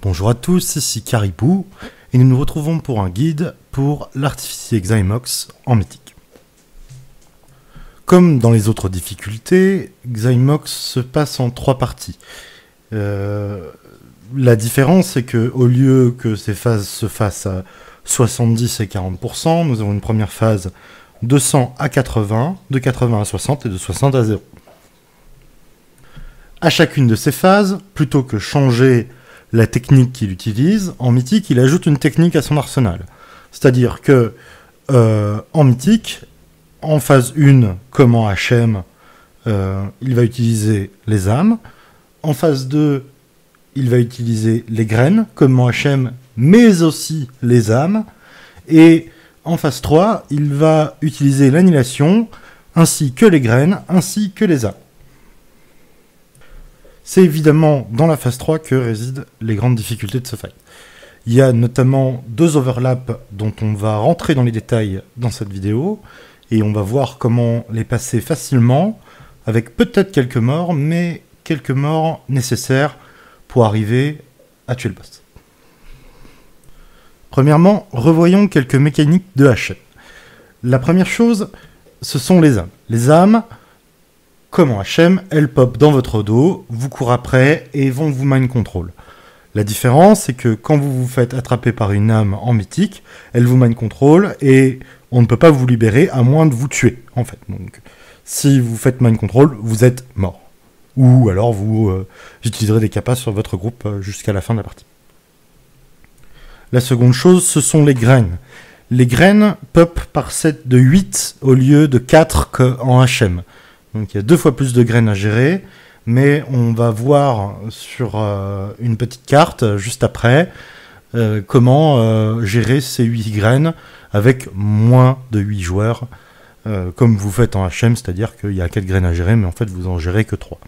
Bonjour à tous, ici Caribou, et nous nous retrouvons pour un guide pour l'artificier Xymox en mythique. Comme dans les autres difficultés, Xymox se passe en trois parties. Euh, la différence, c'est que au lieu que ces phases se fassent à 70 et 40%, nous avons une première phase de 100 à 80, de 80 à 60 et de 60 à 0. A chacune de ces phases, plutôt que changer la technique qu'il utilise, en mythique, il ajoute une technique à son arsenal. C'est-à-dire que euh, en mythique, en phase 1, comme en HM, il va utiliser les âmes. En phase 2, il va utiliser les graines, comme en HM, mais aussi les âmes. Et en phase 3, il va utiliser l'annihilation, ainsi que les graines, ainsi que les âmes. C'est évidemment dans la phase 3 que résident les grandes difficultés de ce fight. Il y a notamment deux overlaps dont on va rentrer dans les détails dans cette vidéo, et on va voir comment les passer facilement, avec peut-être quelques morts, mais quelques morts nécessaires pour arriver à tuer le boss. Premièrement, revoyons quelques mécaniques de H. La première chose, ce sont les âmes. Les âmes, en HM, elles pop dans votre dos, vous courent après et vont vous mind control. La différence, c'est que quand vous vous faites attraper par une âme en mythique, elle vous mind control et on ne peut pas vous libérer à moins de vous tuer, en fait. Donc, si vous faites mind control, vous êtes mort. Ou alors vous euh, utiliserez des capas sur votre groupe euh, jusqu'à la fin de la partie. La seconde chose, ce sont les graines. Les graines pop par 7 de 8 au lieu de 4 qu'en HM. Donc il y a deux fois plus de graines à gérer, mais on va voir sur euh, une petite carte juste après euh, comment euh, gérer ces 8 graines avec moins de 8 joueurs, comme vous faites en HM, c'est-à-dire qu'il y a 4 graines à gérer, mais en fait vous en gérez que 3.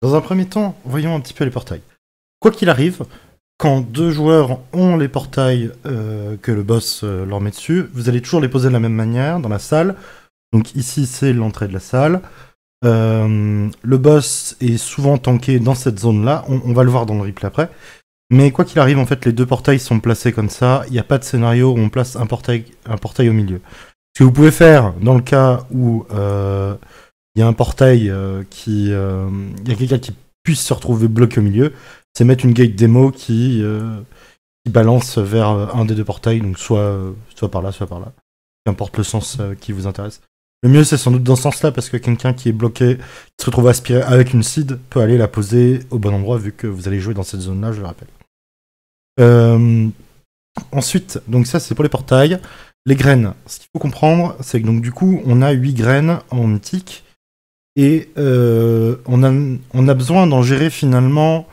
Dans un premier temps, voyons un petit peu les portails. Quoi qu'il arrive, quand deux joueurs ont les portails euh, que le boss euh, leur met dessus, vous allez toujours les poser de la même manière dans la salle. Donc ici c'est l'entrée de la salle. Euh, le boss est souvent tanké dans cette zone-là. On, va le voir dans le replay après. Mais quoi qu'il arrive, en fait, les deux portails sont placés comme ça. Il n'y a pas de scénario où on place un portail, un portail au milieu. Ce que vous pouvez faire dans le cas où il y a un portail qui, il y a quelqu'un qui puisse se retrouver bloqué au milieu, c'est mettre une gate démo qui, euh, qui, balance vers euh, un des deux portails, donc soit, euh, soit par là, soit par là. Peu importe le sens qui vous intéresse. Le mieux, c'est sans doute dans ce sens-là, parce que quelqu'un qui est bloqué, qui se retrouve aspiré avec une seed, peut aller la poser au bon endroit, vu que vous allez jouer dans cette zone-là, je le rappelle. ensuite, donc ça, c'est pour les portails. Les graines. Ce qu'il faut comprendre, c'est que donc du coup, on a 8 graines en mythique, et on a besoin d'en gérer finalement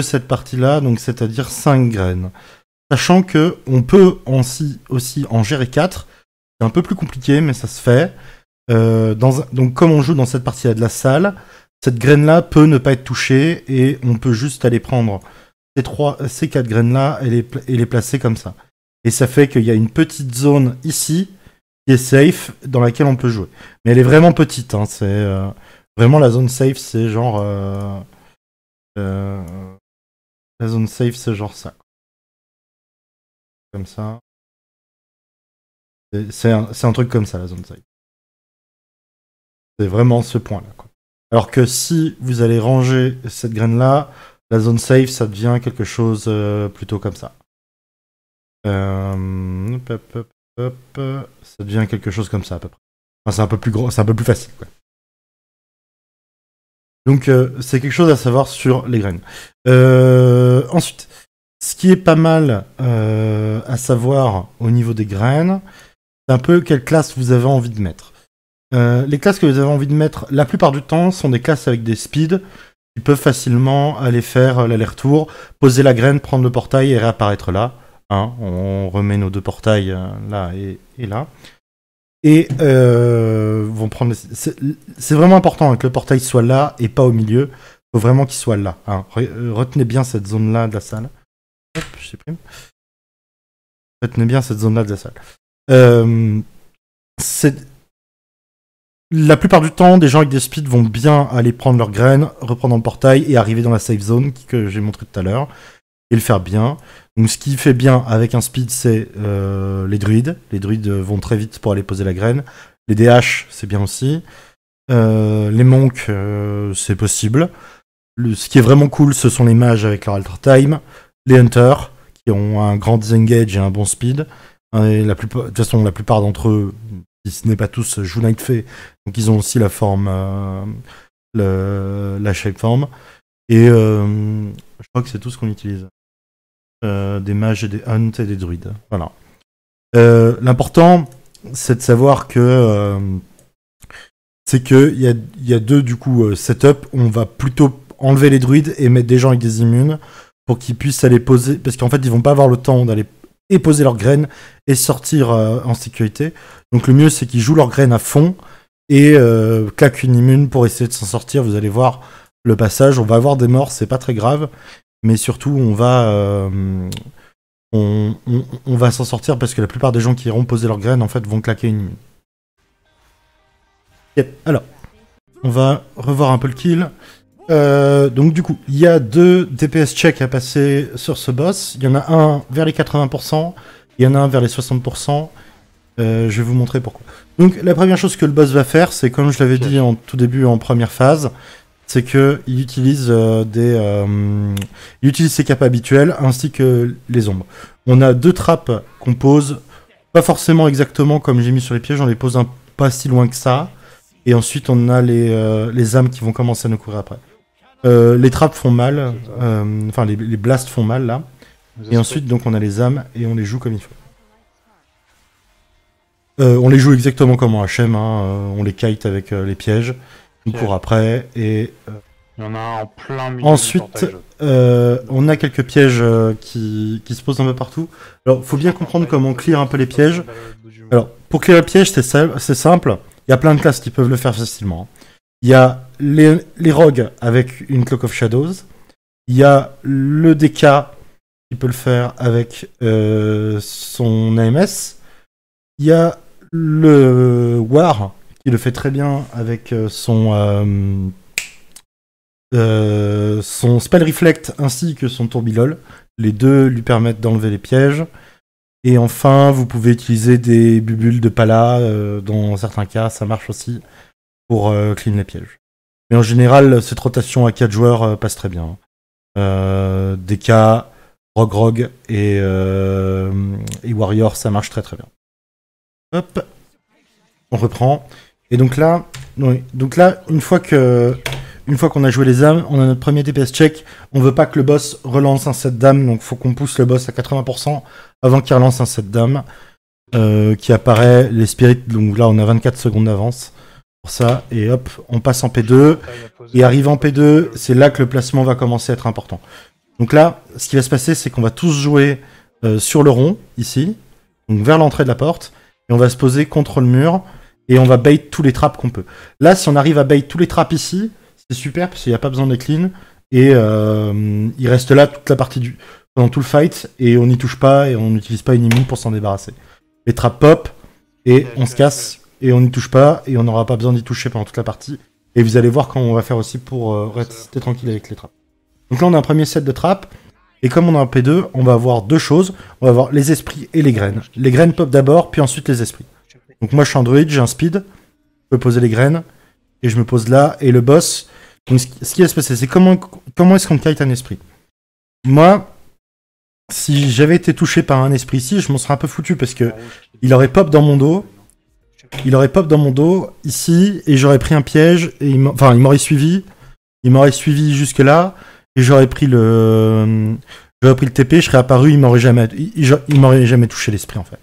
cette partie-là, donc c'est-à-dire 5 graines. Sachant que on peut aussi, aussi en gérer 4. C'est un peu plus compliqué, mais ça se fait. Euh, dans, donc comme on joue dans cette partie-là de la salle, cette graine-là peut ne pas être touchée et on peut juste aller prendre ces, trois, ces quatre graines-là et les, placer comme ça. Et ça fait qu'il y a une petite zone ici qui est safe dans laquelle on peut jouer. Mais elle est vraiment petite. Hein, c'est euh, vraiment la zone safe, c'est genre euh, la zone safe, c'est genre ça. Comme ça. C'est un, truc comme ça, la zone safe. C'est vraiment ce point-là. Alors que si vous allez ranger cette graine-là, la zone safe, ça devient quelque chose euh, plutôt comme ça. Euh, ça devient quelque chose comme ça à peu près. Enfin, c'est un peu plus c'est un peu plus facile. Quoi. Donc euh, c'est quelque chose à savoir sur les graines. Euh, ensuite, ce qui est pas mal euh, à savoir au niveau des graines, c'est un peu quelle classe vous avez envie de mettre. les classes que vous avez envie de mettre, la plupart du temps, sont des classes avec des speeds qui peuvent facilement aller faire l'aller-retour, poser la graine, prendre le portail et réapparaître là. Hein, on remet nos deux portails là et là et euh, vont prendre. C'est vraiment important hein, que le portail soit là et pas au milieu. Il faut vraiment qu'il soit là. Hein. Euh, retenez bien cette zone-là de la salle. Hop, Retenez bien cette zone-là de la salle. Euh, la plupart du temps, des gens avec des speeds vont bien aller prendre leurs graines, reprendre le portail et arriver dans la safe zone que j'ai montré tout à l'heure et le faire bien. Donc ce qui fait bien avec un speed, c'est euh, les druides. Les druides vont très vite pour aller poser la graine. Les DH, c'est bien aussi. Euh, les monks, euh, c'est possible. ce qui est vraiment cool, ce sont les mages avec leur alter time. Les hunters, qui ont un grand disengage et un bon speed. Hein, de toute façon, la plupart d'entre eux, ce n'est pas tous, jouent Night Fae. Donc ils ont aussi la forme, la shape form. Et je crois que c'est tout ce qu'on utilise. Euh, des mages et des hunts et des druides. Voilà. Euh, l'important, c'est de savoir que euh, c'est que il y, a, deux du coup setup. On va plutôt enlever les druides et mettre des gens avec des immunes pour qu'ils puissent aller poser, parce qu'en fait ils vont pas avoir le temps d'aller et poser leurs graines et sortir en sécurité. Donc le mieux c'est qu'ils jouent leurs graines à fond et euh, une immune pour essayer de s'en sortir. Vous allez voir le passage, on va avoir des morts, c'est pas très grave, mais surtout on va euh, on, va s'en sortir parce que la plupart des gens qui iront poser leurs graines en fait vont claquer une mine. Alors, on va revoir un peu le kill. Euh, donc du coup, il y a deux DPS check à passer sur ce boss. Il y en a un vers les 80%, il y en a un vers les 60%. Euh, je vais vous montrer pourquoi. Donc la première chose que le boss va faire, c'est comme je l'avais dit en tout début en première phase, c'est que il utilise euh, des, euh, utilise ses capes habituelles ainsi que les ombres. On a deux trappes qu'on pose, pas forcément exactement comme j'ai mis sur les pièges, on les pose un pas si loin que ça. Et ensuite, on a les, euh, âmes qui vont commencer à nous courir après. les trappes font mal, enfin les, blasts font mal là. Et ensuite donc on a les âmes et on les joue comme il faut. on les joue exactement comme en HM, on les kite avec les pièges. On court après et. Euh, Il y en a en plein milieu. Ensuite, euh, on a quelques pièges euh, qui, se posent un peu partout. Alors, faut bien comprendre comment on clear un peu les pièges. Alors, pour clear les piège, c'est simple. Il y a plein de classes qui peuvent le faire facilement. Il y a les, rogues avec une Cloak of Shadows. Il y a le DK qui peut le faire avec son AMS. Il y a le War il le fait très bien avec euh, son, euh, euh, son Spell Reflect ainsi que son tourbilol. Les deux lui permettent d'enlever les pièges. Et enfin, vous pouvez utiliser des Bubules de pala. dans certains cas, ça marche aussi pour clean les pièges. Mais en général, cette rotation à 4 joueurs passe très bien. des cas, Rogue Rogue et, et Warrior, ça marche très très bien. Hop, on reprend. Et donc là, donc là, une fois que, une fois qu'on a joué les âmes, on a notre premier DPS check. On veut pas que le boss relance un set d'âme, donc faut qu'on pousse le boss à 80% avant qu'il relance un set d'âme. Euh, qui apparaît, les spirits, donc là on a 24 secondes d'avance pour ça, et hop, on passe en P2, et arrive en P2, c'est là que le placement va commencer à être important. Donc là, ce qui va se passer, c'est qu'on va tous jouer euh, sur le rond, ici, donc vers l'entrée de la porte, et on va se poser contre le mur, et on va bait tous les traps qu'on peut. Là, si on arrive à bait tous les traps ici, c'est super parce qu'il n'y a pas besoin de clean et euh, il reste là toute la partie du pendant tout le fight et on n'y touche pas et on n'utilise pas une immune pour s'en débarrasser. Les traps pop et on se casse et on n'y touche pas et on n'aura pas besoin d'y toucher pendant toute la partie. Et vous allez voir comment on va faire aussi pour euh, rester tranquille avec les traps. Donc là on a un premier set de traps. et comme on a un P2, on va avoir deux choses. On va avoir les esprits et les graines. Les graines pop d'abord puis ensuite les esprits. Donc moi je suis Android, j'ai un speed, je peux poser les graines, et je me pose là, et le boss. Donc ce qui va se passer, c'est comment, comment est-ce qu'on kite un esprit Moi, si j'avais été touché par un esprit ici, je m'en serais un peu foutu parce que il aurait pop dans mon dos. Il aurait pop dans mon dos ici et j'aurais pris un piège et il enfin il m'aurait suivi, il m'aurait suivi jusque là et j'aurais pris le j'aurais pris le TP, je serais apparu, il m'aurait jamais il m'aurait jamais touché l'esprit en fait.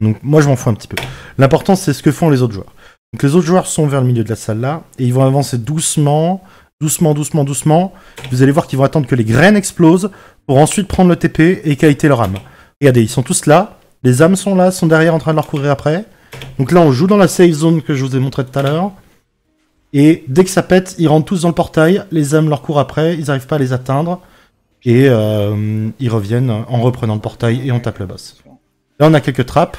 Donc moi je m'en fous un petit peu. L'important c'est ce que font les autres joueurs. Donc les autres joueurs sont vers le milieu de la salle là et ils vont avancer doucement, doucement, doucement, doucement. Vous allez voir qu'ils vont attendre que les graines explosent pour ensuite prendre le TP et qualiter leur âme. Regardez, ils sont tous là. Les âmes sont là, sont derrière en train de leur courir après. Donc là on joue dans la safe zone que je vous ai montré tout à l'heure. Et dès que ça pète, ils rentrent tous dans le portail, les âmes leur courent après, ils n'arrivent pas à les atteindre, et euh, ils reviennent en reprenant le portail et on tape le boss. Là, on a quelques trappes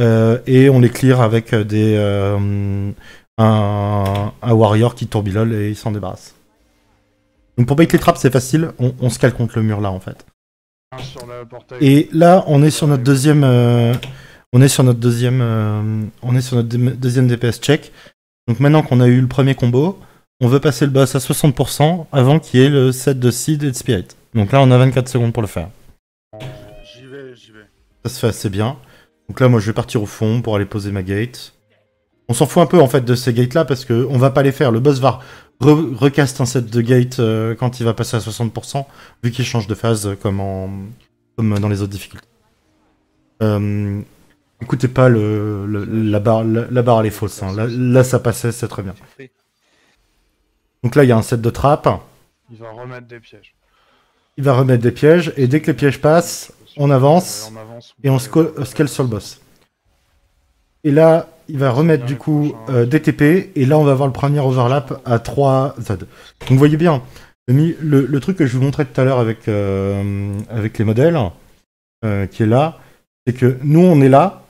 euh, et on les clear avec des, euh, un, warrior qui tourbillole et il s'en débarrasse. Donc pour bait les trappes, c'est facile. On, se cale contre le mur là en fait. Et là, on est sur notre deuxième, euh, on est sur notre deuxième, on est sur notre deuxième DPS check. Donc maintenant qu'on a eu le premier combo, on veut passer le boss à 60% avant qu'il y ait le set de Seed et de Spirit. Donc là, on a 24 secondes pour le faire. Ça se fait assez bien. Donc là, moi, je vais partir au fond pour aller poser ma gate. On s'en fout un peu, en fait, de ces gates-là, parce qu'on on va pas les faire. Le boss va recast un set de gate euh, quand il va passer à 60%, vu qu'il change de phase euh, comme, en... comme euh, dans les autres difficultés. Écoutez pas le, la, barre, la, barre, elle est fausse. Hein. Là, ça passait, c'est très bien. Donc là, il y a un set de trappe. Il va remettre des pièges. Il va remettre des pièges, et dès que les pièges passent, on avance, et on scale sur le boss. Et là, il va remettre du coup euh, DTP, et là on va avoir le premier overlap à 3 Z. Donc vous voyez bien, le, le, truc que je vous montrais tout à l'heure avec, euh, avec les modèles, euh, qui est là, c'est que nous on est là,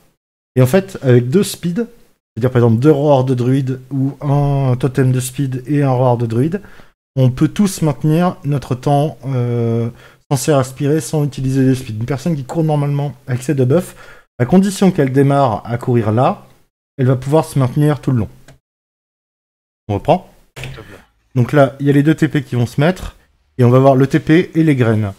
et en fait avec deux speeds, c'est-à-dire par exemple deux roars de druide ou un totem de speed et un roar de druide, on peut tous maintenir notre temps censé respirer sans utiliser le speed. Une personne qui court normalement avec ses deux buffs, à condition qu'elle démarre à courir là, elle va pouvoir se maintenir tout le long. On reprend. Donc là, il y a les deux TP qui vont se mettre, et on va voir le TP et les graines.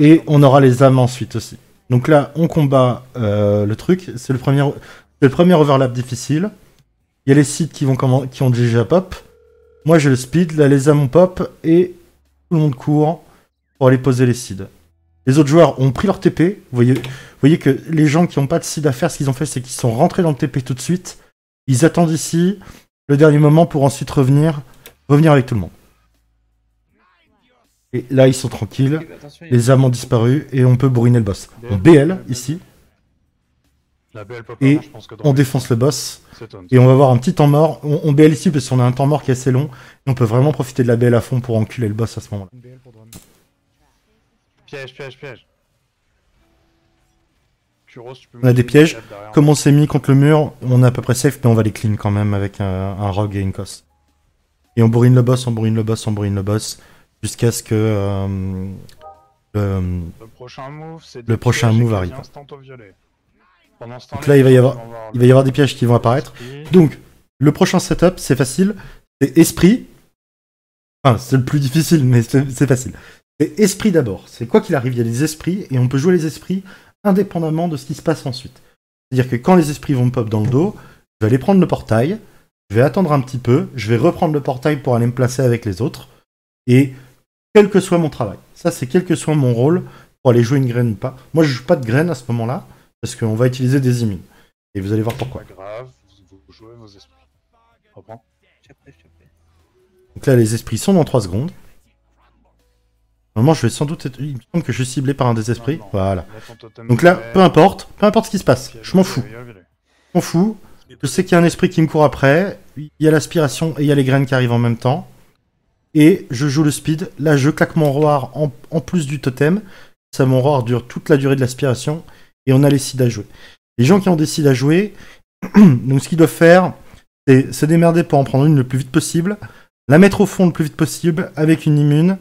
Et on aura les âmes ensuite aussi. Donc là, on combat euh, le truc. C'est le premier, le premier overlap difficile. Il y a les sites qui, vont qui ont déjà pop. Moi, j'ai le speed. Là, les âmes ont pop. Et tout le monde court pour aller poser les seeds. Les autres joueurs ont pris leur TP. Vous voyez, voyez que les gens qui n'ont pas de seed à faire, ce qu'ils ont fait, c'est qu'ils sont rentrés dans le TP tout de suite. Ils attendent ici le dernier moment pour ensuite revenir, revenir avec tout le monde. Et là, ils sont tranquilles. Bah, les âmes ont disparu et on peut bourriner le boss. On BL ici. Et on défonce le boss. Et on va avoir un petit temps mort. On, on BL ici parce qu'on a un temps mort qui est assez long. Et on peut vraiment profiter de la BL à fond pour enculer le boss à ce moment-là. Piège, piège, piège. on a des pièges. Comme on s'est mis contre le mur, on est à peu près safe, mais on va les clean quand même avec un, rogue et une cosse. Et on bourrine le boss, on bourrine le boss, on bourrine le boss, jusqu'à ce que euh, le, prochain move, arrive. Donc là, il va y avoir, il va y avoir des pièges qui vont apparaître. Donc, le prochain setup, c'est facile. C'est esprit. Enfin, c'est le plus difficile, mais c'est facile. C'est esprit d'abord. C'est quoi qu'il arrive, il y a des esprits et on peut jouer les esprits indépendamment de ce qui se passe ensuite. C'est-à-dire que quand les esprits vont me pop dans le dos, je vais aller prendre le portail, je vais attendre un petit peu, je vais reprendre le portail pour aller me placer avec les autres et quel que soit mon travail. Ça, c'est quel que soit mon rôle pour aller jouer une graine ou pas. Moi, je joue pas de graine à ce moment-là parce qu'on va utiliser des immunes. Et vous allez voir pourquoi. Donc là, les esprits sont dans 3 secondes je vais sans doute Il me semble que je suis ciblé par un des esprits. Voilà. Donc là, peu importe, peu importe ce qui se passe, je m'en fous. Je m'en fous. Je sais qu'il y a un esprit qui me court après. Il y a l'aspiration et il y a les graines qui arrivent en même temps. Et je joue le speed. Là, je claque mon roar en, plus du totem. Ça, mon roar dure toute la durée de l'aspiration. Et on a les cides à jouer. Les gens qui ont des à jouer, donc ce qu'ils doivent faire, c'est se démerder pour en prendre une le plus vite possible. La mettre au fond le plus vite possible avec une immune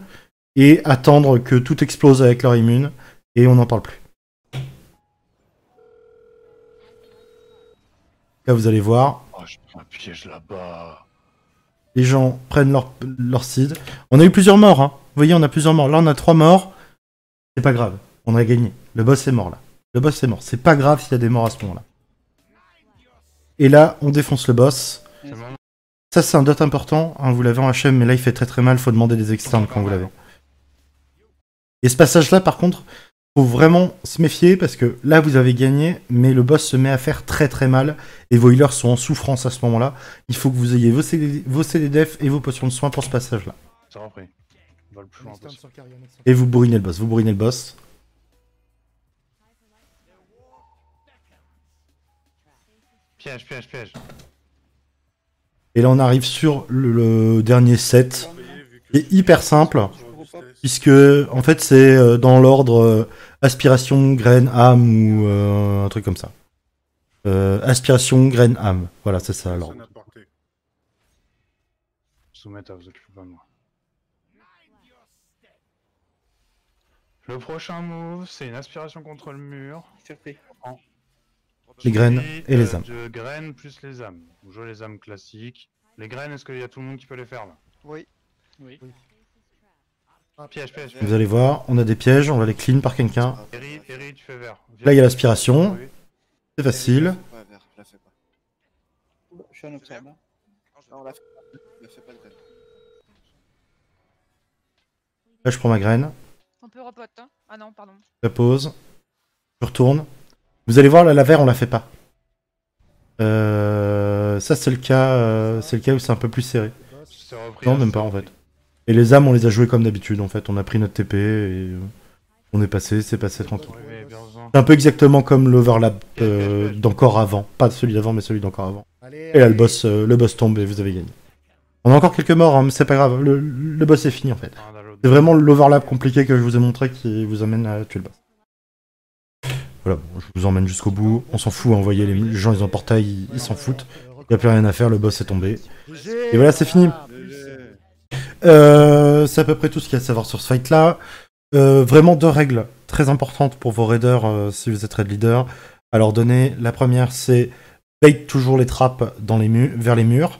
et attendre que tout explose avec leur immune et on n'en parle plus. Là, vous allez voir. Oh, je prends un piège là-bas. Les gens prennent leur, leur seed. On a eu plusieurs morts, hein. Vous voyez, on a plusieurs morts. Là, on a trois morts. C'est pas grave. On a gagné. Le boss est mort, là. Le boss est mort. C'est pas grave s'il y a des morts à ce moment-là. Et là, on défonce le boss. Ça, c'est un dot important. Hein. vous l'avez en HM, mais là, il fait très très mal. Faut demander des externes quand vous l'avez. Et ce passage-là, par contre, faut vraiment se méfier parce que là, vous avez gagné, mais le boss se met à faire très très mal et vos healers sont en souffrance à ce moment-là. Il faut que vous ayez vos CD, def et vos potions de soins pour ce passage-là. Et vous bourrinez le boss, vous bourrinez le boss. Piège, piège, piège. Et là, on arrive sur le, dernier set, qui est hyper simple. Puisque, en fait, c'est euh, dans l'ordre euh, aspiration, graine, âme ou euh, un truc comme ça. aspiration, graine, âme. Voilà, c'est ça l'ordre. Le prochain move, c'est une aspiration contre le mur. Les graines et les âmes. De graines plus les âmes. On les âmes classiques. Les graines, est-ce qu'il y a tout le monde qui peut les faire là Oui. Oui. Vous allez voir, on a des pièges, on va les clean par quelqu'un. Là, il y a l'aspiration. C'est facile. Là, je prends ma graine. On peut hein. ah Je pose. Je retourne. Vous allez voir, là, la verre, on la fait pas. Euh, ça, c'est le cas, euh, c'est le cas où c'est un peu plus serré. Non, même pas en fait. Et les âmes, on les a joués comme d'habitude, en fait. On a pris notre TP et euh, on est passé, c'est passé tranquille. C'est un peu exactement comme l'overlap euh, d'encore avant. Pas celui d'avant, mais celui d'encore avant. Et là, le boss, euh, le boss tombe et vous avez gagné. On a encore quelques morts, hein, mais c'est pas grave. Le, boss est fini, en fait. Ah, c'est vraiment l'overlap compliqué que je vous ai montré qui vous amène à tuer le boss. Voilà, je vous emmène jusqu'au bout. On s'en fout, hein, les gens, ils ont portail, ils s'en foutent. Il n'y a plus rien à faire, le boss est tombé. Et voilà, c'est fini. Euh, c'est à peu près tout ce qu'il y a à savoir sur ce fight-là. Euh, vraiment deux règles très importantes pour vos raiders euh, si vous êtes raid leader à leur donner. La première, c'est bait toujours les trappes dans les murs, vers les murs,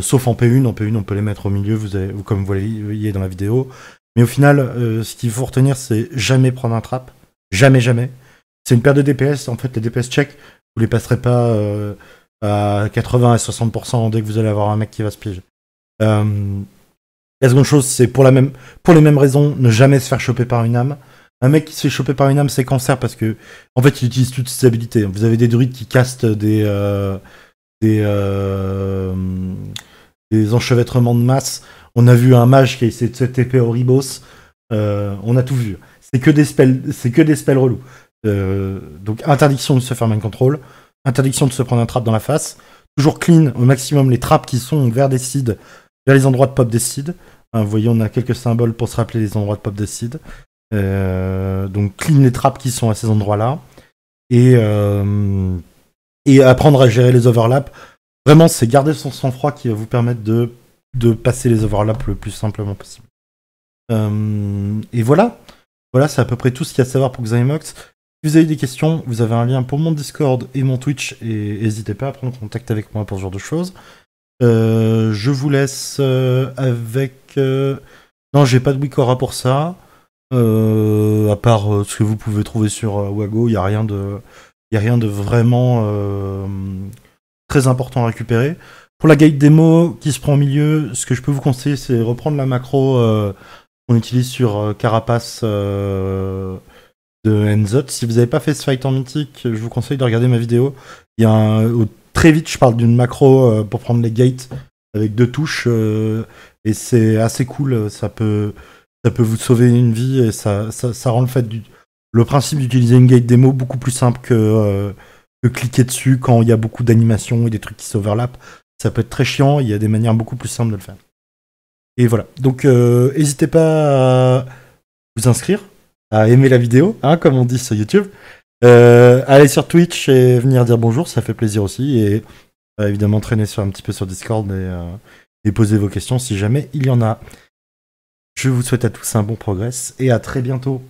sauf en P1. En P1, on peut les mettre au milieu, vous avez, comme vous voyez dans la vidéo. Mais au final, ce qu'il faut retenir, c'est jamais prendre un trap. Jamais, jamais. C'est une paire de DPS. En fait, les DPS check, vous les passerez pas à 80 à 60% dès que vous allez avoir un mec qui va se piger. La seconde chose, c'est pour, la même, pour les mêmes raisons, ne jamais se faire choper par une âme. Un mec qui se fait choper par une âme, c'est cancer parce que, en fait, il utilise toutes ses habilités. Vous avez des druides qui castent des, euh, euh, des, enchevêtrements de masse. On a vu un mage qui a essayé de se TP au Ribos. Euh, on a tout vu. C'est que des spells, c'est que des spells relous. Euh, donc, interdiction de se faire main control, interdiction de se prendre un trap dans la face. Toujours clean au maximum les traps qui sont vers des cides les endroits de pop Décide, hein, vous voyez, on a quelques symboles pour se rappeler les endroits de pop Décide. Euh, donc, clean les trappes qui sont à ces endroits-là. Euh, et, apprendre à gérer les overlaps. Vraiment, c'est garder son sang-froid qui va vous permettre de, passer les overlaps le plus simplement possible. Euh, et voilà. Voilà, c'est à peu près tout ce qu'il y a à savoir pour Xymox. Si vous avez des questions, vous avez un lien pour mon Discord et mon Twitch, et n'hésitez pas à prendre contact avec moi pour ce genre de choses. Euh, je vous laisse euh, avec. Euh, non, j'ai pas de Wikora pour ça. à part ce que vous pouvez trouver sur Wago, il n'y a rien de. a rien de vraiment très important à récupérer. Pour la guide démo qui se prend au milieu, ce que je peux vous conseiller, c'est reprendre la macro qu'on utilise sur Carapace de Enzot. Si vous n'avez pas fait ce fight en mythique, je vous conseille de regarder ma vidéo. Il y a un, très vite, je parle d'une macro euh, pour prendre les gates avec deux touches euh, et c'est assez cool. Euh, ça peut, ça peut vous sauver une vie et ça, rend le fait du, le principe d'utiliser une gate démo beaucoup plus simple que, cliquer dessus quand il y a beaucoup d'animations et des trucs qui s'overlappent. Ça peut être très chiant, il y a des manières beaucoup plus simples de le faire. Et voilà. Donc n'hésitez pas à vous inscrire, à aimer la vidéo, hein, comme on dit sur YouTube. Euh, allez sur Twitch et venir dire bonjour, ça fait plaisir aussi. Et euh, évidemment, traîner sur, un petit peu sur Discord et, posez euh, et, poser vos questions si jamais il y en a. Je vous souhaite à tous un bon progrès et à très bientôt.